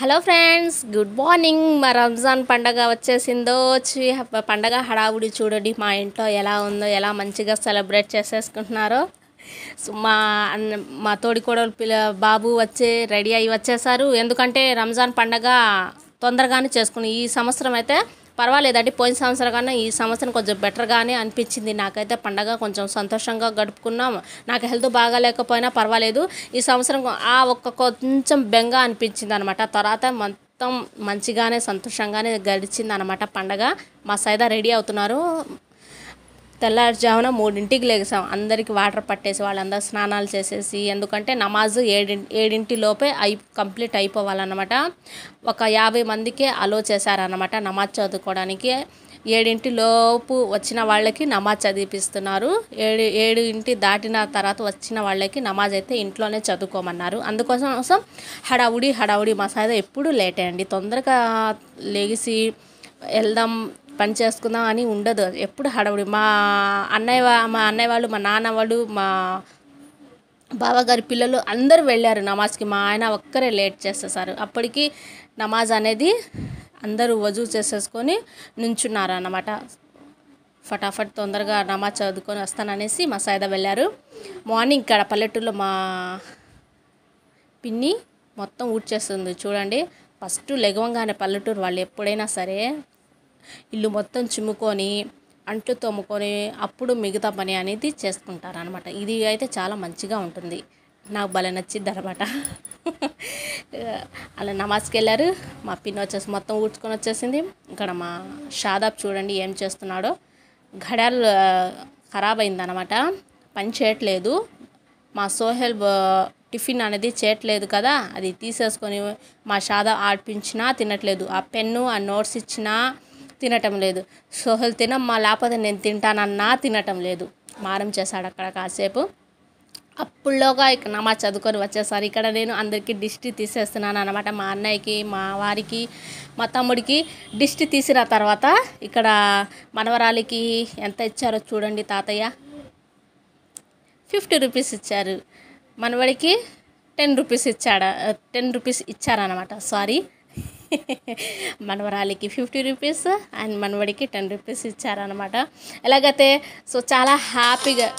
hello friends good morning మా రంజాన్ పండగ వచ్చేసిందో వచ్చి పండగ హడావుడి చూడండి మా ఇంట్లో ఎలా ఉందో ఎలా మంచిగా సెలబ్రేట్ చేసేసుకుంటున్నారో మా మా తోడికోడలు పిల్ల బాబు వచ్చే రెడీ అయ్యి వచ్చేసారు ఎందుకంటే రంజాన్ పండగ తొందరగానే చేసుకుని ఈ సంవత్సరం అయితే పర్వాలేదండి పోయిన సంవత్సరం కన్నా ఈ సంవత్సరం కొంచెం బెటర్గానే అనిపించింది నాకైతే పండగ కొంచెం సంతోషంగా గడుపుకున్నాం నాకు హెల్త్ బాగా లేకపోయినా పర్వాలేదు ఈ సంవత్సరం ఆ ఒక్క కొంచెం బెంగ అనిపించింది అనమాట తర్వాత మొత్తం మంచిగానే సంతోషంగానే గడిచింది అనమాట పండగ మా సైదా రెడీ అవుతున్నారు తెల్లారుజామున మూడింటికి లేసాం అందరికి వాటర్ పట్టేసి వాళ్ళందరూ స్నానాలు చేసేసి ఎందుకంటే నమాజ్ ఏడి ఏడింటి లోపే అయి కంప్లీట్ అయిపోవాలన్నమాట ఒక యాభై మందికే అలో చేశారన్నమాట నమాజ్ చదువుకోవడానికి ఏడింటిలోపు వచ్చిన వాళ్ళకి నమాజ్ చదివిపిస్తున్నారు ఏడు ఏడు ఇంటి దాటిన తర్వాత వచ్చిన వాళ్ళకి నమాజ్ అయితే ఇంట్లోనే చదువుకోమన్నారు అందుకోసం హడావుడి హడావుడి మసాదా ఎప్పుడు లేటే అండి తొందరగా లేగిసి వెళ్దాం పని చేసుకుందాం అని ఉండదు ఎప్పుడు హడవుడి మా అన్నయ్య మా అన్నయ్య వాళ్ళు మా నాన్న వాళ్ళు మా బావగారి పిల్లలు అందరూ వెళ్ళారు నమాజ్కి మా ఆయన ఒక్కరే లేట్ చేసేసారు అప్పటికి నమాజ్ అనేది అందరూ వజూ చేసేసుకొని నుంచున్నారు అన్నమాట ఫటాఫట్ తొందరగా నమాజ్ చదువుకొని వస్తాననేసి మా సాయిదా వెళ్ళారు మార్నింగ్ ఇక్కడ పల్లెటూరులో మా పిన్ని మొత్తం ఊడ్చేస్తుంది చూడండి ఫస్ట్ లెగవంగానే పల్లెటూరు వాళ్ళు ఎప్పుడైనా సరే ఇల్లు మొత్తం చిమ్ముకొని అంట్లు తోముకొని అప్పుడు మిగతా పని అనేది చేసుకుంటారు అనమాట ఇది అయితే చాలా మంచిగా ఉంటుంది నాకు భలే నచ్చింది అనమాట అలా నమాజ్కి వెళ్ళారు మా పిన్ వచ్చేసి మొత్తం ఊడ్చుకొని వచ్చేసింది ఇక్కడ మా షాదాబ్ చూడండి ఏం చేస్తున్నాడో గడాలు ఖరాబ్ అయిందనమాట పని చేయట్లేదు మా సోహెల్ టిఫిన్ అనేది చేయట్లేదు కదా అది తీసేసుకొని మా షాదాబ్ ఆడిపించినా తినట్లేదు ఆ పెన్ను ఆ నోట్స్ ఇచ్చినా తినటం లేదు సోహెల్ తినమ్మా లేకపోతే నేను తింటానన్నా తినటం లేదు మారం చేశాడు అక్కడ కాసేపు అప్పుల్లోగా ఇక మా చదువుకొని వచ్చేసారు ఇక్కడ నేను అందరికీ దిష్టి తీసేస్తున్నాను అనమాట మా అన్నయ్యకి మా వారికి మా తమ్ముడికి దిష్టి తీసిన తర్వాత ఇక్కడ మనవరాలికి ఎంత ఇచ్చారో చూడండి తాతయ్య ఫిఫ్టీ రూపీస్ ఇచ్చారు మనవడికి టెన్ రూపీస్ ఇచ్చాడు టెన్ రూపీస్ ఇచ్చారనమాట సారీ మనవరాలికి ఫిఫ్టీ రూపీస్ అండ్ మనవడికి టెన్ రూపీస్ ఇచ్చారనమాట ఎలాగైతే సో చాలా హ్యాపీగా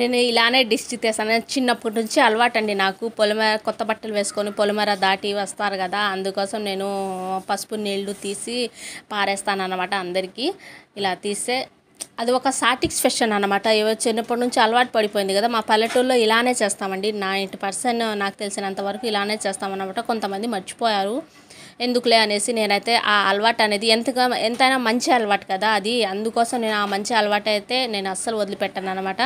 నేను ఇలానే డిష్ తీస్తాను చిన్నప్పటి నుంచి అలవాటు అండి నాకు పొలిమేర కొత్త బట్టలు వేసుకొని పొలిమేర దాటి వస్తారు కదా అందుకోసం నేను పసుపు నీళ్లు తీసి పారేస్తాను అనమాట అందరికీ ఇలా తీస్తే అది ఒక సాటిస్ఫాక్షన్ అనమాట ఏవో చిన్నప్పటి నుంచి అలవాటు పడిపోయింది కదా మా పల్లెటూరులో ఇలానే చేస్తామండి నైంటీ పర్సెంట్ నాకు తెలిసినంత వరకు ఇలానే చేస్తామన్నమాట కొంతమంది మర్చిపోయారు ఎందుకులే అనేసి నేనైతే ఆ అలవాటు అనేది ఎంతగా ఎంతైనా మంచి అలవాటు కదా అది అందుకోసం నేను ఆ మంచి అలవాటు అయితే నేను అస్సలు వదిలిపెట్టాను అనమాట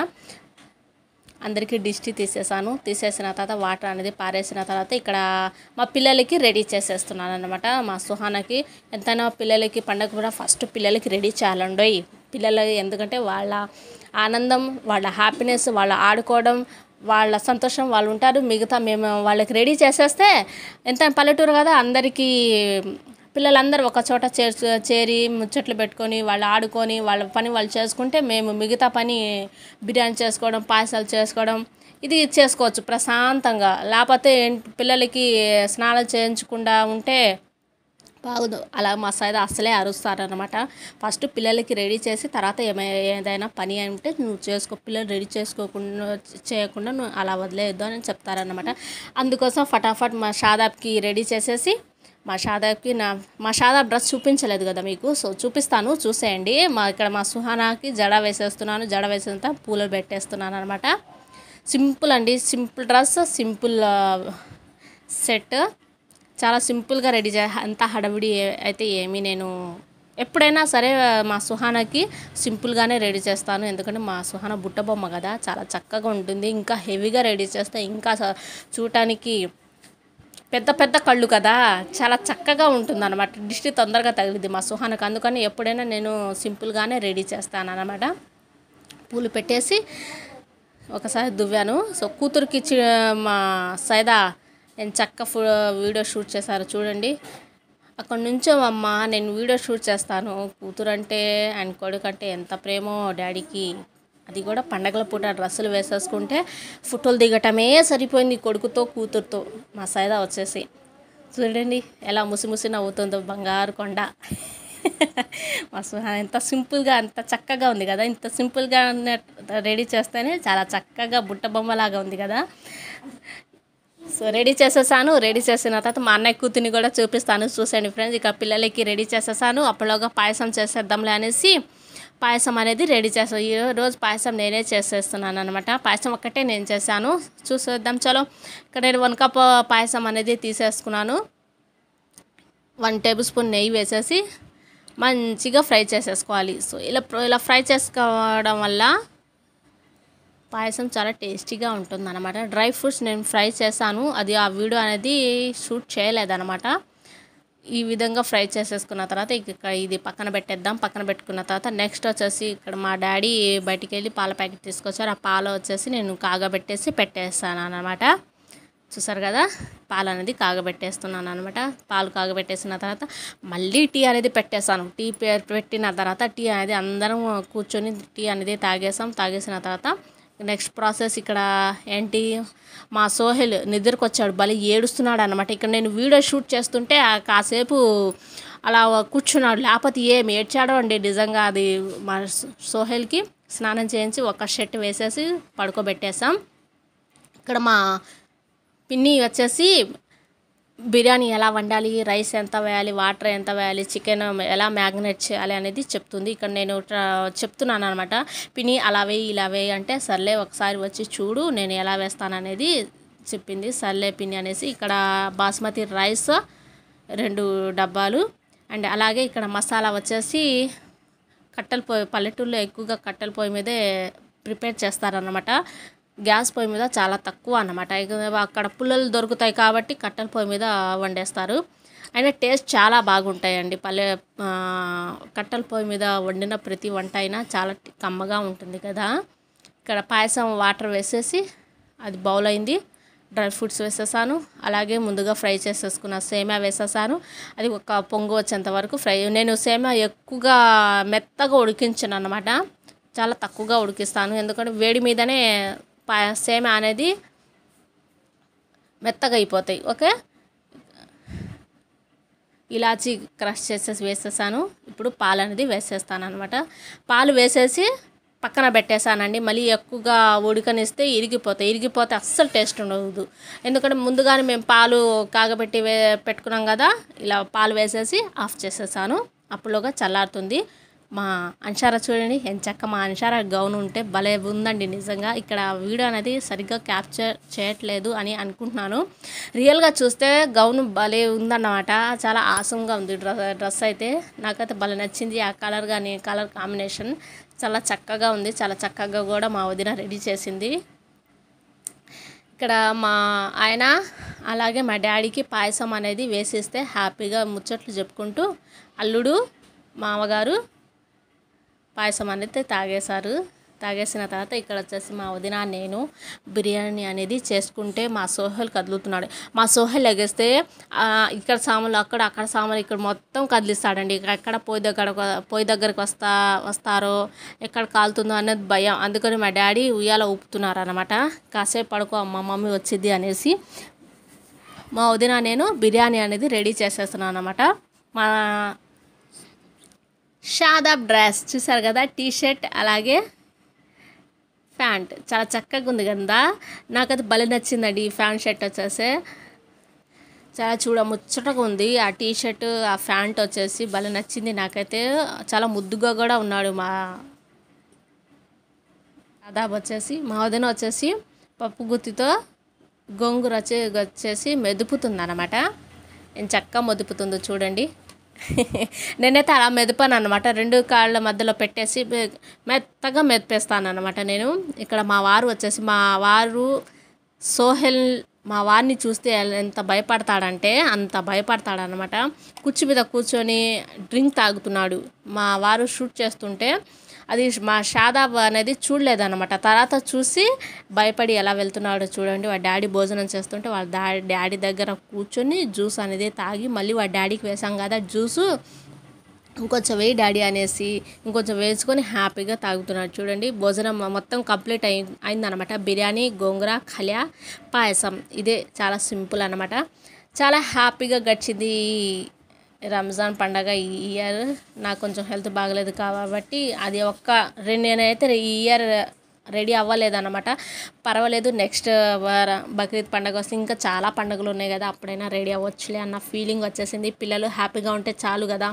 అందరికీ డిష్టి తీసేసాను తీసేసిన తర్వాత వాటర్ అనేది పారేసిన తర్వాత ఇక్కడ మా పిల్లలకి రెడీ చేసేస్తున్నాను అనమాట మా సుహానకి ఎంతైనా పిల్లలకి పండగ కూడా ఫస్ట్ పిల్లలకి రెడీ చేయాలండోయ్ పిల్లలు ఎందుకంటే వాళ్ళ ఆనందం వాళ్ళ హ్యాపీనెస్ వాళ్ళ ఆడుకోవడం వాళ్ళ సంతోషం వాళ్ళు ఉంటారు మిగతా మేము వాళ్ళకి రెడీ చేసేస్తే ఎంత పల్లెటూరు కదా అందరికీ పిల్లలందరూ ఒక చోట చేర్చు చేరి ముచ్చట్లు పెట్టుకొని వాళ్ళు ఆడుకొని వాళ్ళ పని వాళ్ళు చేసుకుంటే మేము మిగతా పని బిర్యానీ చేసుకోవడం పాయసాలు చేసుకోవడం ఇది చేసుకోవచ్చు ప్రశాంతంగా లేకపోతే పిల్లలకి స్నానాలు చేయించకుండా ఉంటే బాగుంది అలా మా అసలే అరుస్తారనమాట ఫస్ట్ పిల్లలకి రెడీ చేసి తర్వాత ఏదైనా పని అంటే నువ్వు చేసుకో పిల్లలు రెడీ చేసుకోకుండా చేయకుండా నువ్వు అలా వదిలేయద్దు అని చెప్తారనమాట అందుకోసం ఫటాఫట్ మా షాదాబ్కి రెడీ చేసేసి మా షాదాబ్కి నా మా షాదాబ్ డ్రెస్ చూపించలేదు కదా మీకు సో చూపిస్తాను చూసేయండి మా ఇక్కడ మా సుహానాకి జడ వేసేస్తున్నాను జడ వేసేంత పూలు పెట్టేస్తున్నాను అనమాట సింపుల్ అండి సింపుల్ డ్రెస్ సింపుల్ సెట్ చాలా సింపుల్గా రెడీ చే అంత హడవిడి అయితే ఏమీ నేను ఎప్పుడైనా సరే మా సుహానకి సింపుల్గానే రెడీ చేస్తాను ఎందుకంటే మా సుహాన బుట్టబొమ్మ కదా చాలా చక్కగా ఉంటుంది ఇంకా హెవీగా రెడీ చేస్తే ఇంకా చూడటానికి పెద్ద పెద్ద కళ్ళు కదా చాలా చక్కగా ఉంటుంది అనమాట దిష్టి తొందరగా తగిలింది మా సుహానకు అందుకని ఎప్పుడైనా నేను సింపుల్గానే రెడీ చేస్తాను అనమాట పూలు పెట్టేసి ఒకసారి దువ్వాను సో కూతురికి మా సైదా నేను చక్క వీడియో షూట్ చేశారు చూడండి అక్కడ నుంచో అమ్మ నేను వీడియో షూట్ చేస్తాను కూతురు అంటే ఆయన కొడుకు అంటే ఎంత ప్రేమో డాడీకి అది కూడా పండగల పూట డ్రెస్సులు వేసేసుకుంటే ఫోటోలు దిగటమే సరిపోయింది కొడుకుతో కూతురుతో మా సైదా వచ్చేసి చూడండి ఎలా ముసిముసి నవ్వుతుందో బంగారు కొండ మా ఎంత సింపుల్గా అంత చక్కగా ఉంది కదా ఇంత సింపుల్గా రెడీ చేస్తేనే చాలా చక్కగా బుట్ట బొమ్మలాగా ఉంది కదా సో రెడీ చేసేసాను రెడీ చేసిన తర్వాత మా అన్నయ్య కూతుర్ని కూడా చూపిస్తాను చూసాను ఫ్రెండ్స్ ఇక పిల్లలకి రెడీ చేసేసాను అప్పటిలోగా పాయసం చేసేద్దాంలే అనేసి పాయసం అనేది రెడీ చేస్తాను ఈరోజు పాయసం నేనే చేసేస్తున్నాను అనమాట పాయసం ఒక్కటే నేను చేశాను చూసేద్దాం చలో ఇక్కడ నేను వన్ కప్ పాయసం అనేది తీసేసుకున్నాను వన్ టేబుల్ స్పూన్ నెయ్యి వేసేసి మంచిగా ఫ్రై చేసేసుకోవాలి సో ఇలా ఇలా ఫ్రై చేసుకోవడం వల్ల పాయసం చాలా టేస్టీగా ఉంటుంది అనమాట డ్రై ఫ్రూట్స్ నేను ఫ్రై చేశాను అది ఆ వీడియో అనేది షూట్ చేయలేదనమాట ఈ విధంగా ఫ్రై చేసేసుకున్న తర్వాత ఇక్కడ ఇది పక్కన పెట్టేద్దాం పక్కన పెట్టుకున్న తర్వాత నెక్స్ట్ వచ్చేసి ఇక్కడ మా డాడీ బయటికి వెళ్ళి పాల ప్యాకెట్ తీసుకొచ్చారు ఆ పాలు వచ్చేసి నేను కాగబెట్టేసి పెట్టేస్తాను అనమాట చూసారు కదా పాలు అనేది కాగబెట్టేస్తున్నాను అనమాట పాలు కాగబెట్టేసిన తర్వాత మళ్ళీ టీ అనేది పెట్టేస్తాను టీ పెట్టిన తర్వాత టీ అనేది అందరం కూర్చొని టీ అనేది తాగేసాం తాగేసిన తర్వాత నెక్స్ట్ ప్రాసెస్ ఇక్కడ ఏంటి మా సోహెల్ నిద్రకు వచ్చాడు భలే ఏడుస్తున్నాడు అనమాట ఇక్కడ నేను వీడియో షూట్ చేస్తుంటే కాసేపు అలా కూర్చున్నాడు లేకపోతే ఏం ఏడ్చాడో అండి నిజంగా అది మా సోహెల్కి స్నానం చేయించి ఒక షర్ట్ వేసేసి పడుకోబెట్టేసాం ఇక్కడ మా పిన్ని వచ్చేసి బిర్యానీ ఎలా వండాలి రైస్ ఎంత వేయాలి వాటర్ ఎంత వేయాలి చికెన్ ఎలా మ్యాగ్నేట్ చేయాలి అనేది చెప్తుంది ఇక్కడ నేను చెప్తున్నాను అనమాట పిని అలా వేయి ఇలా వేయి అంటే సర్లే ఒకసారి వచ్చి చూడు నేను ఎలా వేస్తాననేది చెప్పింది సర్లే పిని అనేసి ఇక్కడ బాస్మతి రైస్ రెండు డబ్బాలు అండ్ అలాగే ఇక్కడ మసాలా వచ్చేసి కట్టెల పొయ్యి పల్లెటూరులో ఎక్కువగా కట్టెల పొయ్యి మీదే ప్రిపేర్ చేస్తారనమాట గ్యాస్ పొయ్యి మీద చాలా తక్కువ అన్నమాట అక్కడ పుల్లలు దొరుకుతాయి కాబట్టి కట్టెల పొయ్యి మీద వండేస్తారు అయినా టేస్ట్ చాలా బాగుంటాయండి పల్లె కట్టెల పొయ్యి మీద వండిన ప్రతి వంట అయినా చాలా కమ్మగా ఉంటుంది కదా ఇక్కడ పాయసం వాటర్ వేసేసి అది బౌల్ అయింది డ్రై ఫ్రూట్స్ వేసేసాను అలాగే ముందుగా ఫ్రై చేసేసుకున్న సేమ్యా వేసేసాను అది ఒక పొంగు వచ్చేంత వరకు ఫ్రై నేను సేమ్యా ఎక్కువగా మెత్తగా ఉడికించాను అనమాట చాలా తక్కువగా ఉడికిస్తాను ఎందుకంటే వేడి మీదనే సేమ అనేది మెత్తగా అయిపోతాయి ఓకే ఇలాచి క్రష్ చేసేసి వేసేసాను ఇప్పుడు పాలు అనేది వేసేస్తాను అనమాట పాలు వేసేసి పక్కన పెట్టేశానండి మళ్ళీ ఎక్కువగా ఉడికనిస్తే ఇరిగిపోతాయి ఇరిగిపోతే అస్సలు టేస్ట్ ఉండదు ఎందుకంటే ముందుగానే మేము పాలు కాగబెట్టి పెట్టుకున్నాం కదా ఇలా పాలు వేసేసి ఆఫ్ చేసేసాను అప్పుడులోగా చల్లారుతుంది మా అన్షారా చూడండి చక్క మా అన్షారా గౌన్ ఉంటే భలే ఉందండి నిజంగా ఇక్కడ వీడియో అనేది సరిగ్గా క్యాప్చర్ చేయట్లేదు అని అనుకుంటున్నాను రియల్గా చూస్తే గౌన్ భలే ఉందన్నమాట చాలా ఆసంగా ఉంది డ్రెస్ అయితే నాకైతే భలే నచ్చింది ఆ కలర్ కానీ కలర్ కాంబినేషన్ చాలా చక్కగా ఉంది చాలా చక్కగా కూడా మా వదిన రెడీ చేసింది ఇక్కడ మా ఆయన అలాగే మా డాడీకి పాయసం అనేది వేసిస్తే హ్యాపీగా ముచ్చట్లు చెప్పుకుంటూ అల్లుడు మామగారు పాయసం అనేది తాగేశారు తాగేసిన తర్వాత ఇక్కడ వచ్చేసి మా వదిన నేను బిర్యానీ అనేది చేసుకుంటే మా సోహల్ కదులుతున్నాడు మా సోహల్ ఎగేస్తే ఇక్కడ సాములు అక్కడ అక్కడ సాములు ఇక్కడ మొత్తం కదిలిస్తాడండి ఇక్కడ ఎక్కడ పోయి దగ్గర పోయి దగ్గరకు వస్తా వస్తారో ఎక్కడ కాలుతుందో అనేది భయం అందుకని మా డాడీ ఉయ్యాల ఊపుతున్నారు అనమాట కాసేపు పడుకో మా మమ్మీ వచ్చింది అనేసి మా వదిన నేను బిర్యానీ అనేది రెడీ చేసేస్తున్నాను అనమాట మా షాదాబ్ డ్రెస్ చూసారు కదా టీ షర్ట్ అలాగే ప్యాంట్ చాలా చక్కగా ఉంది కదా నాకైతే భలే నచ్చిందండి ఈ ప్యాంట్ షర్ట్ వచ్చేసి చాలా చూడ ముచ్చటగా ఉంది ఆ టీ షర్ట్ ఆ ప్యాంట్ వచ్చేసి భలే నచ్చింది నాకైతే చాలా ముద్దుగా కూడా ఉన్నాడు మా షాదాబ్ వచ్చేసి వదిన వచ్చేసి పప్పు గుత్తితో గోంగూర వచ్చేసి మెదుపుతుంది అనమాట చక్క మెదుపుతుందో చూడండి నేనైతే అలా మెదపాను అనమాట రెండు కాళ్ళ మధ్యలో పెట్టేసి మెత్తగా మెదిపేస్తాను అనమాట నేను ఇక్కడ మా వారు వచ్చేసి మా వారు సోహెల్ మా వారిని చూస్తే ఎంత భయపడతాడంటే అంత భయపడతాడనమాట కుర్చీ మీద కూర్చొని డ్రింక్ తాగుతున్నాడు మా వారు షూట్ చేస్తుంటే అది మా షాదాబ్ అనేది చూడలేదన్నమాట తర్వాత చూసి భయపడి ఎలా వెళ్తున్నాడో చూడండి వాడి డాడీ భోజనం చేస్తుంటే వాళ్ళ డా డాడీ దగ్గర కూర్చొని జ్యూస్ అనేది తాగి మళ్ళీ వాళ్ళ డాడీకి వేసాం కదా జ్యూసు ఇంకొంచెం వేయి డాడీ అనేసి ఇంకొంచెం వేసుకొని హ్యాపీగా తాగుతున్నాడు చూడండి భోజనం మొత్తం కంప్లీట్ అయి అయిందనమాట బిర్యానీ గోంగూర కళ్యా పాయసం ఇదే చాలా సింపుల్ అనమాట చాలా హ్యాపీగా గడిచింది రంజాన్ పండగ ఈ ఇయర్ నాకు కొంచెం హెల్త్ బాగలేదు కాబట్టి అది ఒక్క రెండు నేనైతే ఈ ఇయర్ రెడీ అవ్వలేదన్నమాట పర్వాలేదు నెక్స్ట్ బక్రీద్ పండగ వస్తే ఇంకా చాలా పండుగలు ఉన్నాయి కదా అప్పుడైనా రెడీ అవ్వచ్చులే అన్న ఫీలింగ్ వచ్చేసింది పిల్లలు హ్యాపీగా ఉంటే చాలు కదా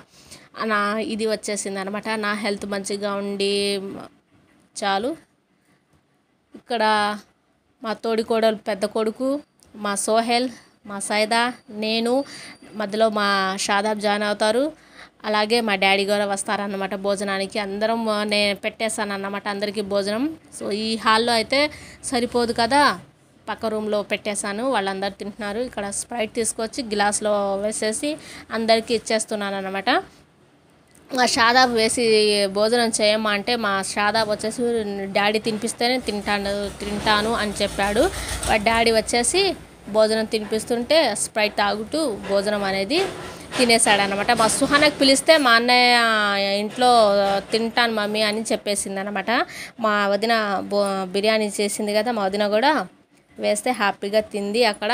నా ఇది వచ్చేసింది అనమాట నా హెల్త్ మంచిగా ఉండి చాలు ఇక్కడ మా తోడి కోడలు పెద్ద కొడుకు మా సోహెల్ మా సైదా నేను మధ్యలో మా షాదాబ్ జాయిన్ అవుతారు అలాగే మా డాడీ గారు వస్తారన్నమాట భోజనానికి అందరం నేను పెట్టేస్తాను అన్నమాట అందరికీ భోజనం సో ఈ హాల్లో అయితే సరిపోదు కదా పక్క రూమ్లో పెట్టేశాను వాళ్ళందరూ తింటున్నారు ఇక్కడ స్ప్రైట్ తీసుకొచ్చి గ్లాస్లో వేసేసి అందరికీ ఇచ్చేస్తున్నాను అనమాట మా షాదాబ్ వేసి భోజనం చేయమ్మా అంటే మా షాదాబ్ వచ్చేసి డాడీ తినిపిస్తేనే తింటాను తింటాను అని చెప్పాడు డాడీ వచ్చేసి భోజనం తినిపిస్తుంటే స్ప్రైట్ తాగుతూ భోజనం అనేది తినేసాడనమాట మా సుహానకు పిలిస్తే మా అన్నయ్య ఇంట్లో తింటాను మమ్మీ అని చెప్పేసింది అనమాట మా వదిన బిర్యానీ చేసింది కదా మా వదిన కూడా వేస్తే హ్యాపీగా తింది అక్కడ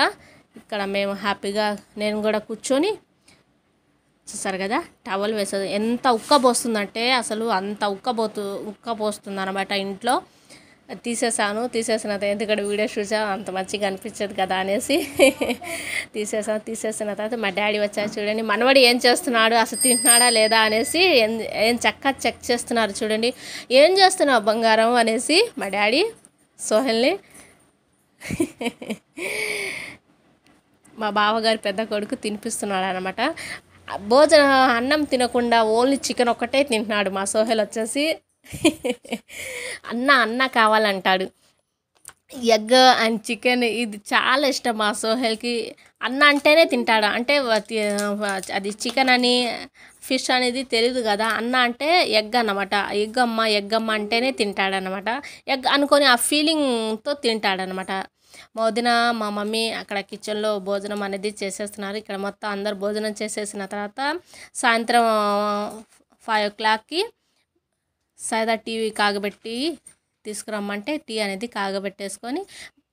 ఇక్కడ మేము హ్యాపీగా నేను కూడా కూర్చొని చూసారు కదా టవల్ వేసేది ఎంత ఉక్కబోస్తుందంటే అసలు అంత ఉక్కబోతు ఉక్కపోస్తుంది అనమాట ఇంట్లో తీసేసాను తీసేసిన తర్వాత ఎందుకంటే వీడియో చూసా అంత మంచిగా అనిపించదు కదా అనేసి తీసేసాను తీసేసిన తర్వాత మా డాడీ వచ్చారు చూడండి మనవాడు ఏం చేస్తున్నాడు అసలు తింటున్నాడా లేదా అనేసి ఏం చక్క చెక్ చేస్తున్నారు చూడండి ఏం చేస్తున్నావు బంగారం అనేసి మా డాడీ సోహెల్ని మా బావగారు పెద్ద కొడుకు తినిపిస్తున్నాడు అనమాట భోజన అన్నం తినకుండా ఓన్లీ చికెన్ ఒక్కటే తింటున్నాడు మా సోహెల్ వచ్చేసి అన్న అన్న కావాలంటాడు ఎగ్ అండ్ చికెన్ ఇది చాలా ఇష్టం మా సోహెల్కి అన్న అంటేనే తింటాడు అంటే అది చికెన్ అని ఫిష్ అనేది తెలియదు కదా అన్న అంటే ఎగ్ అనమాట ఎగ్ అమ్మ ఎగ్ అమ్మ అంటేనే తింటాడనమాట ఎగ్ అనుకొని ఆ ఫీలింగ్తో తింటాడనమాట మోదిన మా మమ్మీ అక్కడ కిచెన్లో భోజనం అనేది చేసేస్తున్నారు ఇక్కడ మొత్తం అందరు భోజనం చేసేసిన తర్వాత సాయంత్రం ఫైవ్ ఓ క్లాక్కి సైదా టీ కాగబెట్టి తీసుకురమ్మంటే టీ అనేది కాగబెట్టేసుకొని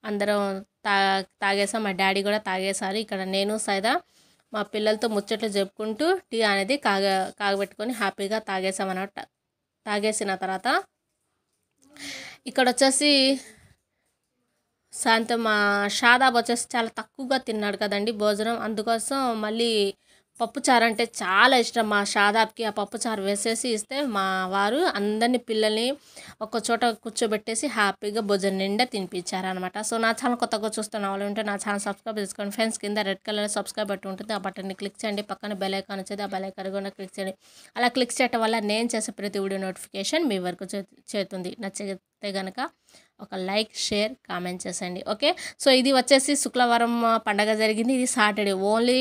అందరం తా తాగేసాం మా డాడీ కూడా తాగేశారు ఇక్కడ నేను సైదా మా పిల్లలతో ముచ్చట్లు చెప్పుకుంటూ టీ అనేది కాగ కాగబెట్టుకొని హ్యాపీగా తాగేసాం అనమాట తాగేసిన తర్వాత ఇక్కడ వచ్చేసి సాయంత్రం మా షాదాబ్ వచ్చేసి చాలా తక్కువగా తిన్నాడు కదండి భోజనం అందుకోసం మళ్ళీ పప్పుచారు అంటే చాలా ఇష్టం మా షాదాబ్కి ఆ పప్పుచారు వేసేసి ఇస్తే మా వారు అందరిని పిల్లల్ని ఒక చోట కూర్చోబెట్టేసి హ్యాపీగా భోజనం నిండా తినిపించారనమాట సో నా ఛానల్ కొత్తగా చూస్తున్న వాళ్ళు ఉంటే నా ఛానల్ సబ్స్క్రైబ్ చేసుకోండి ఫ్రెండ్స్ కింద రెడ్ కలర్ సబ్స్క్రైబ్ బట్టి ఉంటుంది ఆ బటన్ని క్లిక్ చేయండి పక్కన బెలైకాన్ వచ్చేది ఆ బెలైకాన్ కూడా క్లిక్ చేయండి అలా క్లిక్ చేయడం వల్ల నేను చేసే ప్రతి వీడియో నోటిఫికేషన్ మీ వరకు చేతుంది నచ్చితే కనుక ఒక లైక్ షేర్ కామెంట్ చేసండి ఓకే సో ఇది వచ్చేసి శుక్రవారం పండగ జరిగింది ఇది సాటర్డే ఓన్లీ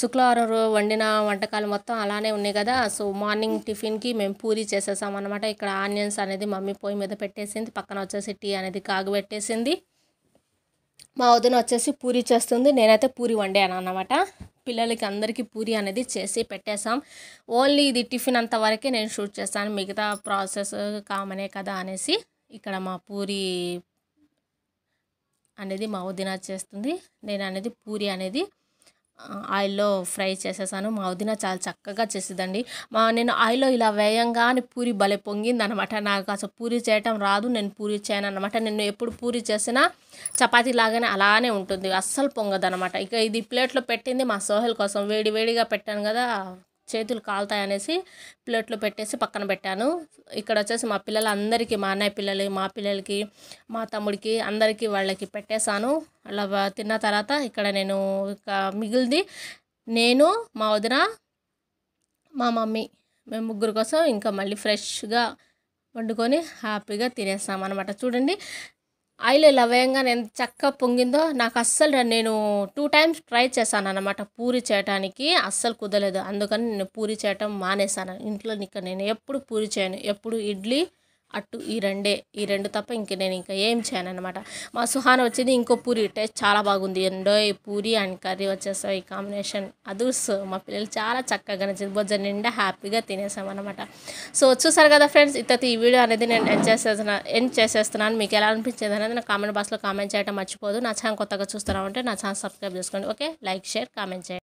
శుక్రవారం వండిన వంటకాలు మొత్తం అలానే ఉన్నాయి కదా సో మార్నింగ్ టిఫిన్కి మేము పూరి చేసేసాం అనమాట ఇక్కడ ఆనియన్స్ అనేది మమ్మీ పొయ్యి మీద పెట్టేసింది పక్కన వచ్చేసి టీ అనేది కాగు పెట్టేసింది మా వదిన వచ్చేసి పూరి చేస్తుంది నేనైతే పూరి వండాను అనమాట పిల్లలకి అందరికీ పూరి అనేది చేసి పెట్టేసాం ఓన్లీ ఇది టిఫిన్ అంతవరకే నేను షూట్ చేస్తాను మిగతా ప్రాసెస్ కామనే కదా అనేసి ఇక్కడ మా పూరి అనేది మా వదిన చేస్తుంది నేను అనేది పూరి అనేది ఆయిల్లో ఫ్రై చేసేసాను మా వదిన చాలా చక్కగా చేసేదండి మా నేను ఆయిల్లో ఇలా వేయంగానే పూరి భలే పొంగింది అనమాట నాకు అసలు పూరి చేయటం రాదు నేను పూరి చేయను అనమాట నేను ఎప్పుడు పూరి చేసినా చపాతీ లాగానే అలానే ఉంటుంది అస్సలు పొంగదనమాట ఇక ఇది ప్లేట్లో పెట్టింది మా సోహెల్ కోసం వేడి వేడిగా పెట్టాను కదా చేతులు కాలుతాయనేసి ప్లేట్లో పెట్టేసి పక్కన పెట్టాను ఇక్కడ వచ్చేసి మా పిల్లలందరికీ మా అన్నయ్య పిల్లలకి మా పిల్లలకి మా తమ్ముడికి అందరికీ వాళ్ళకి పెట్టేశాను అలా తిన్న తర్వాత ఇక్కడ నేను ఇక మిగిలింది నేను మా వదిన మా మమ్మీ మేము ముగ్గురు కోసం ఇంకా మళ్ళీ ఫ్రెష్గా వండుకొని హ్యాపీగా తినేస్తాం అనమాట చూడండి ఆయిల్ ఇలా వేయంగానే ఎంత చక్కగా పొంగిందో నాకు అస్సలు నేను టూ టైమ్స్ ట్రై చేశాను అనమాట పూరి చేయటానికి అస్సలు కుదరలేదు అందుకని నేను పూరి చేయటం మానేశాను ఇంట్లో ఇక నేను ఎప్పుడు పూరి చేయను ఎప్పుడు ఇడ్లీ అటు ఈ రెండే ఈ రెండు తప్ప ఇంక నేను ఇంకా ఏం చేయను అనమాట మా సుహాన్ వచ్చింది ఇంకో పూరి టేస్ట్ చాలా బాగుంది ఎండో ఈ పూరి అండ్ కర్రీ వచ్చేసాయి ఈ కాంబినేషన్ అదర్స్ మా పిల్లలు చాలా చక్కగా నచ్చింది భోజనం నిండా హ్యాపీగా తినేసామన్నమాట సో చూసారు కదా ఫ్రెండ్స్ ఇతర ఈ వీడియో అనేది నేను ఎండ్ చేసేస్తున్నా ఎండ్ చేసేస్తున్నాను మీకు ఎలా అనిపించింది అనేది నా కామెంట్ బాక్స్లో కామెంట్ చేయడం మర్చిపోదు నా ఛానల్ కొత్తగా చూస్తున్నామంటే నా ఛానల్ సబ్స్క్రైబ్ చేసుకోండి ఓకే లైక్ షేర్ కామెంట్ చేయండి